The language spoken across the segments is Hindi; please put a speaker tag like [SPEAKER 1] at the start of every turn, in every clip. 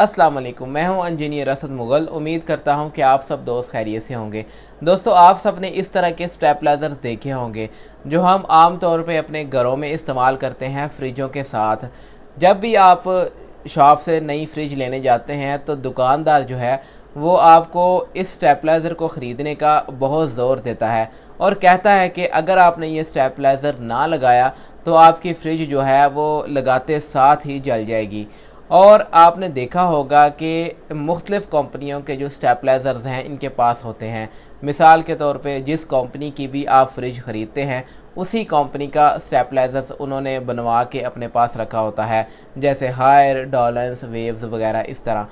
[SPEAKER 1] अस्सलाम वालेकुम मैं हूं इंजीनियर असद मुग़ल उम्मीद करता हूं कि आप सब दोस्त खैरियत से होंगे दोस्तों आप सब ने इस तरह के स्टेपलाइजर्स देखे होंगे जो हम आम तौर पे अपने घरों में इस्तेमाल करते हैं फ्रिजों के साथ जब भी आप शॉप से नई फ्रिज लेने जाते हैं तो दुकानदार जो है वो आपको इस स्टेपलाइज़र को ख़रीदने का बहुत ज़ोर देता है और कहता है कि अगर आपने ये स्टेपलाइज़र ना लगाया तो आपकी फ्रिज जो है वो लगाते साथ ही जल जाएगी और आपने देखा होगा कि मुख्तलिफ़ कंपनियों के जो स्टेपलाइज़र्स हैं इनके पास होते हैं मिसाल के तौर पे जिस कंपनी की भी आप फ्रिज ख़रीदते हैं उसी कंपनी का स्टेपलाइजर्स उन्होंने बनवा के अपने पास रखा होता है जैसे हायर डॉलेंस वेव्स वगैरह इस तरह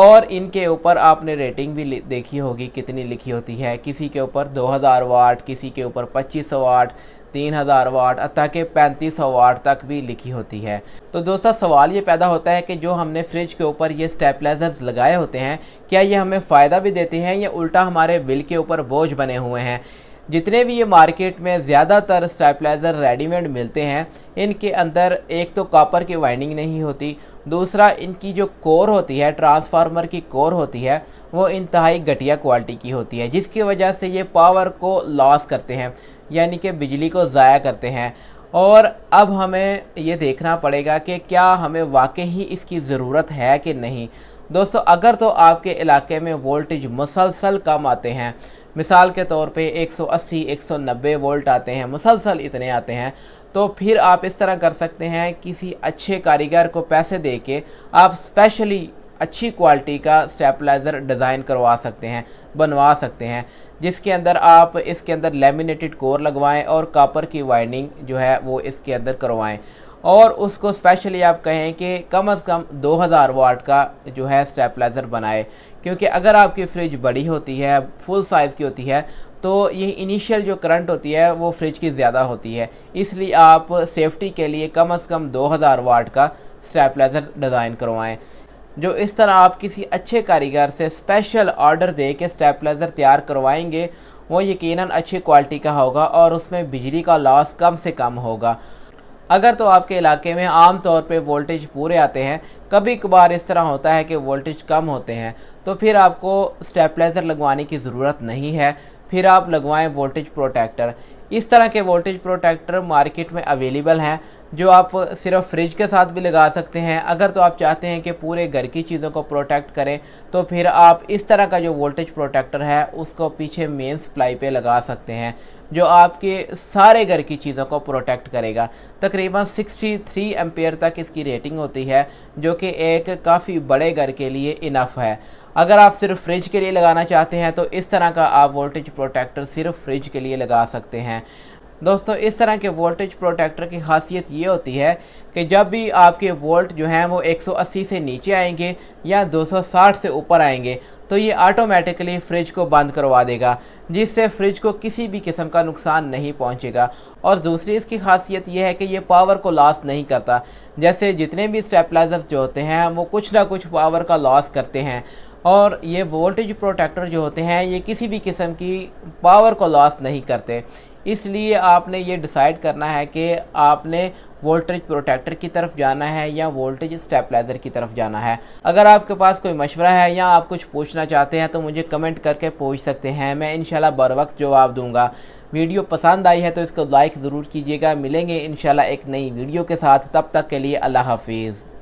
[SPEAKER 1] और इनके ऊपर आपने रेटिंग भी देखी होगी कितनी लिखी होती है किसी के ऊपर 2000 वाट किसी के ऊपर 2500 वाट 3000 वाट अतः के 3500 वाट तक भी लिखी होती है तो दोस्तों सवाल ये पैदा होता है कि जो हमने फ्रिज के ऊपर ये स्टेपलाइजर्स लगाए होते हैं क्या ये हमें फ़ायदा भी देते हैं या उल्टा हमारे बिल के ऊपर बोझ बने हुए हैं जितने भी ये मार्केट में ज़्यादातर स्टेपलाइज़र रेडीमेड मिलते हैं इनके अंदर एक तो कॉपर की वाइंडिंग नहीं होती दूसरा इनकी जो कोर होती है ट्रांसफार्मर की कोर होती है वो इंतहाई घटिया क्वालिटी की होती है जिसकी वजह से ये पावर को लॉस करते हैं यानी कि बिजली को ज़ाया करते हैं और अब हमें ये देखना पड़ेगा कि क्या हमें वाकई ही इसकी ज़रूरत है कि नहीं दोस्तों अगर तो आपके इलाके में वोल्टेज मुसलसल कम आते हैं मिसाल के तौर पे 180, 190 वोल्ट आते हैं मुसलसल इतने आते हैं तो फिर आप इस तरह कर सकते हैं किसी अच्छे कारीगर को पैसे दे के आप स्पेशली अच्छी क्वालिटी का स्टेपलाइज़र डिज़ाइन करवा सकते हैं बनवा सकते हैं जिसके अंदर आप इसके अंदर लेमिनेटेड कोर लगवाएं और कापर की वाइनिंग जो है वो इसके अंदर करवाएं और उसको स्पेशली आप कहें कि कम अज़ कम 2000 वाट का जो है स्टेपलाइज़र बनाए क्योंकि अगर आपकी फ्रिज बड़ी होती है फुल साइज़ की होती है तो ये इनिशियल जो करंट होती है वो फ्रिज की ज़्यादा होती है इसलिए आप सेफ्टी के लिए कम अज़ कम 2000 वाट का स्टेपलाइज़र डिज़ाइन करवाएं जो इस तरह आप किसी अच्छे कारीगर से स्पेशल ऑर्डर दे के स्टेपलाइज़र तैयार करवाएंगे वो यकीनन अच्छी क्वालिटी का होगा और उसमें बिजली का लॉस कम से कम होगा अगर तो आपके इलाके में आम तौर पे वोल्टेज पूरे आते हैं कभी कभार इस तरह होता है कि वोल्टेज कम होते हैं तो फिर आपको स्टेपलाइज़र लगवाने की ज़रूरत नहीं है फिर आप लगवाएं वोल्टेज प्रोटेक्टर इस तरह के वोल्टेज प्रोटेक्टर मार्केट में अवेलेबल हैं जो आप सिर्फ फ्रिज के साथ भी लगा सकते हैं अगर तो आप चाहते हैं कि पूरे घर की चीज़ों को प्रोटेक्ट करें तो फिर आप इस तरह का जो वोल्टेज प्रोटेक्टर है उसको पीछे मेन सप्लाई पे लगा सकते हैं जो आपके सारे घर की चीज़ों को प्रोटेक्ट करेगा तकरीबन 63 थ्री तक इसकी रेटिंग होती है जो कि एक काफ़ी बड़े घर के लिए इनफ है अगर आप सिर्फ फ्रिज के लिए लगाना चाहते हैं तो इस तरह का आप वोल्टेज प्रोटेक्टर सिर्फ फ्रिज के लिए लगा सकते हैं हैं दोस्तों इस तरह के वोल्टेज प्रोटेक्टर की खासियत ये होती है कि जब भी आपके वोल्ट जो हैं वो 180 से नीचे आएंगे या 260 से ऊपर आएंगे तो ये ऑटोमेटिकली फ्रिज को बंद करवा देगा जिससे फ्रिज को किसी भी किस्म का नुकसान नहीं पहुंचेगा और दूसरी इसकी खासियत यह है कि ये पावर को लॉस नहीं करता जैसे जितने भी स्टेपलाइजर्स जो होते हैं वो कुछ ना कुछ पावर का लॉस करते हैं और ये वोल्टेज प्रोटेक्टर जो होते हैं ये किसी भी किस्म की पावर को लॉस नहीं करते इसलिए आपने ये डिसाइड करना है कि आपने वोल्टेज प्रोटेक्टर की तरफ जाना है या वोल्टेज स्टेपलाइजर की तरफ जाना है अगर आपके पास कोई मशवरा है या आप कुछ पूछना चाहते हैं तो मुझे कमेंट करके पूछ सकते हैं मैं इनशाला बर वक्त जवाब दूंगा वीडियो पसंद आई है तो इसको लाइक ज़रूर कीजिएगा मिलेंगे इनशाला एक नई वीडियो के साथ तब तक के लिए अल्लाह हाफिज़